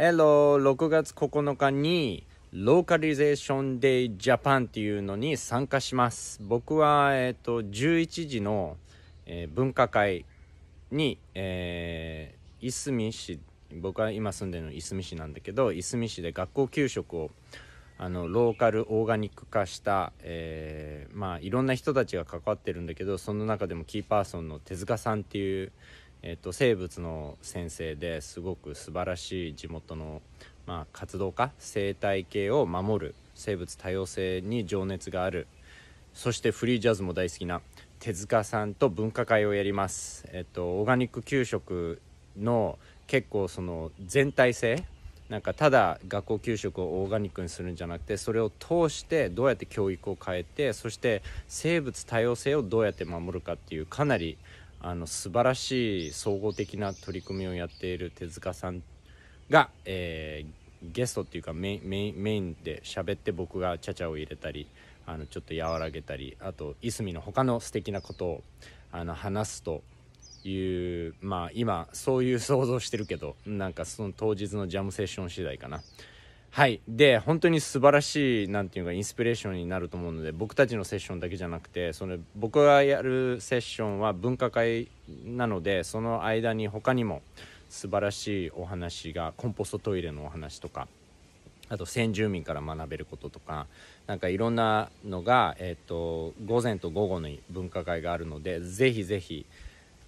Hello! 6月9日にローカリゼーションデイジャパンっていうのに参加します。僕は、えっ、ー、と、11時の、えー、分科会に、えー、いすみ市、僕は今住んでるのいすみ市なんだけど、いすみ市で学校給食をあのローカルオーガニック化した、えー、まあいろんな人たちが関わってるんだけどその中でもキーパーソンの手塚さんっていう、えっと、生物の先生ですごく素晴らしい地元の、まあ、活動家生態系を守る生物多様性に情熱があるそしてフリージャズも大好きな手塚さんと分科会をやります。えっ、と、オーガニック給食の結構その全体性なんかただ学校給食をオーガニックにするんじゃなくてそれを通してどうやって教育を変えてそして生物多様性をどうやって守るかっていうかなりあの素晴らしい総合的な取り組みをやっている手塚さんが、えー、ゲストっていうかメイメイメインで喋って僕がちゃちゃを入れたりあのちょっと和らげたりあといすみの他の素敵なことをあの話すというまあ今そういう想像してるけどなんかその当日のジャムセッション次第かな。はいで本当に素晴らしい何て言うかインスピレーションになると思うので僕たちのセッションだけじゃなくてその僕がやるセッションは分科会なのでその間に他にも素晴らしいお話がコンポストトイレのお話とかあと先住民から学べることとか何かいろんなのが、えーと、午前と午後に分科会があるのでぜひぜひ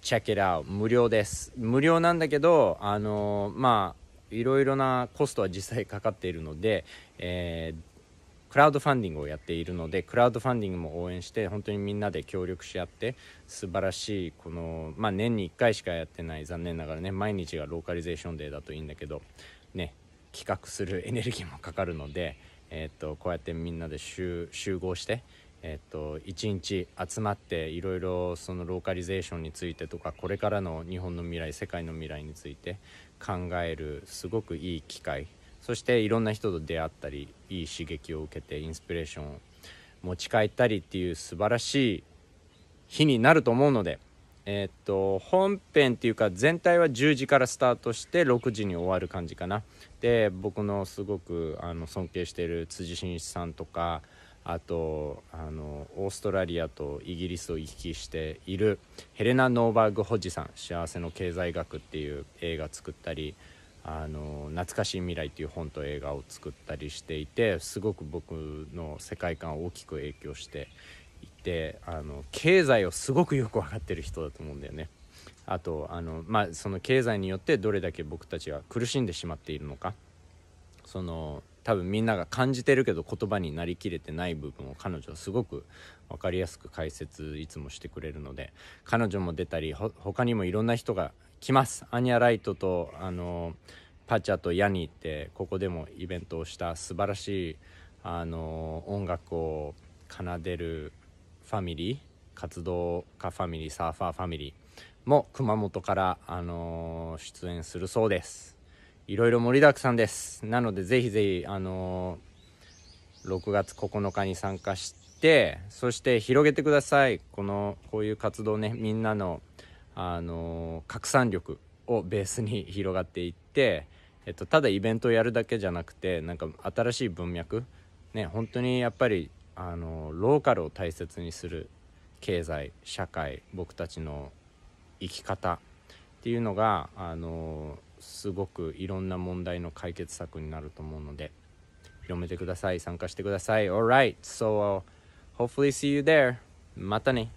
チェックイ無料です無料なんだけどあのまあいろいろなコストは実際かかっているので、えー、クラウドファンディングをやっているのでクラウドファンディングも応援して本当にみんなで協力し合って素晴らしいこの、まあ、年に1回しかやってない残念ながらね毎日がローカリゼーションデーだといいんだけどね企画するエネルギーもかかるので、えー、っとこうやってみんなで集合してえっと、一日集まっていろいろそのローカリゼーションについてとかこれからの日本の未来世界の未来について考えるすごくいい機会そしていろんな人と出会ったりいい刺激を受けてインスピレーションを持ち帰ったりっていう素晴らしい日になると思うので、えっと本編っていうか全体は10時からスタートして6時に終わる感じかな。で僕のすごくあの尊敬してる辻真一さんとかあとあのオーストラリアとイギリスを行き来しているヘレナ・ノーバーグ・ホジさん「幸せの経済学」っていう映画作ったり「あの懐かしい未来」っていう本と映画を作ったりしていてすごく僕の世界観を大きく影響していてあの経済をすごくよく分かってる人だと思うんだよね。あとあの、まあ、その経済によってどれだけ僕たちは苦しんでしまっているのかその多分みんなが感じてるけど言葉になりきれてない部分を彼女はすごく分かりやすく解説いつもしてくれるので彼女も出たり他にもいろんな人が来ますアニャ・ライトとあのパチャとヤニーってここでもイベントをした素晴らしいあの音楽を奏でるファミリー活動家ファミリーサーファーファミリーも熊本から、あの出演するそうです。いろいろ盛りだくさんですなのでぜひぜひあのー、6月9日に参加してそして広げてくださいこのこういう活動ねみんなのあのー、拡散力をベースに 広がっていって、えっと、ただイベントをやるだけじゃなくてなんか新しい文脈ね本当にやっぱりあのローカルを大切にする経済社会僕たちの生き方っていうのがあのすごくいろんな問題の解決策になると思うので広めてください参加してください Alright so、hopefully see you there またね